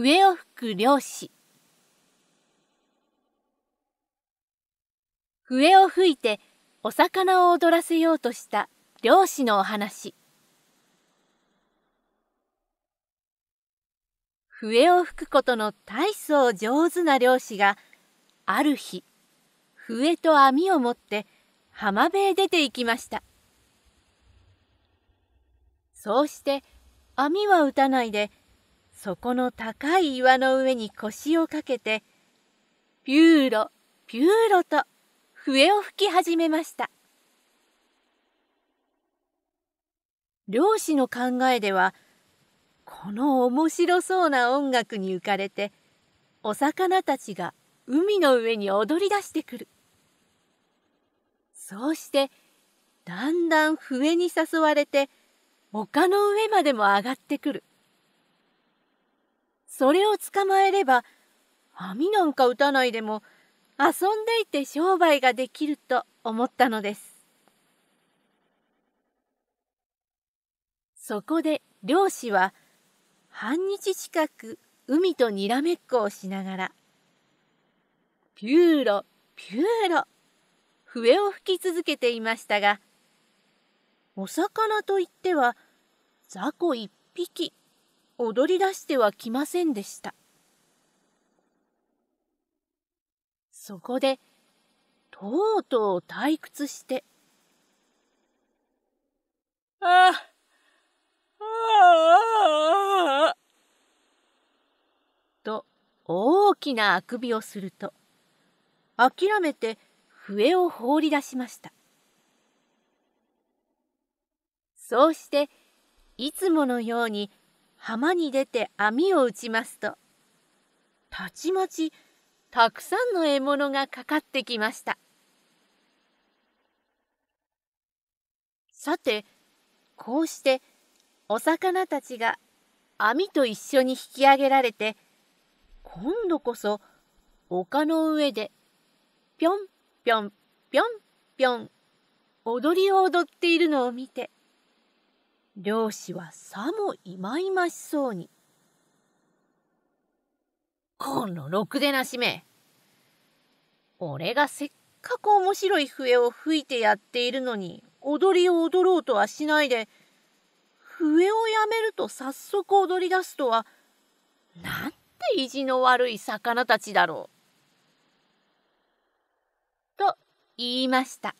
笛を吹く漁師笛を吹いてお魚を踊らせようとした漁師のお話笛を吹くことの大層上手な漁師がある日笛と網を持って浜辺へ出て行きましたそうして網は打たないでそこの高い岩の上に腰をかけて、ピューロ、ピューロと笛を吹き始めました。漁師の考えでは、この面白そうな音楽に浮かれて、お魚たちが海の上に踊り出してくる。そうして、だんだん笛に誘われて、丘の上までも上がってくる。それを捕まえれば、網なんか打たないでも、遊んでいて商売ができると思ったのです。そこで漁師は、半日近く海とにらめっこをしながら、ピューロ、ピューロ、笛を吹き続けていましたが、お魚といっては、雑魚一匹踊り出してはきませんでした。そこで、とうとう退屈して、ああ、ああ、と大きなあくびをすると、諦めて笛を放り出しました。そうして、いつものように浜に出て網を打ちますとたちまちたくさんの獲物がかかってきましたさてこうしてお魚たちが網と一緒に引き上げられて今度こそ丘の上でぴょんぴょんぴょんぴょん踊りを踊っているのを見て漁師はさもいまいましそうに。このろくでなしめ。俺がせっかく面白い笛を吹いてやっているのに、踊りを踊ろうとはしないで、笛をやめると早速踊り出すとは、なんて意地の悪い魚たちだろう。と言いました。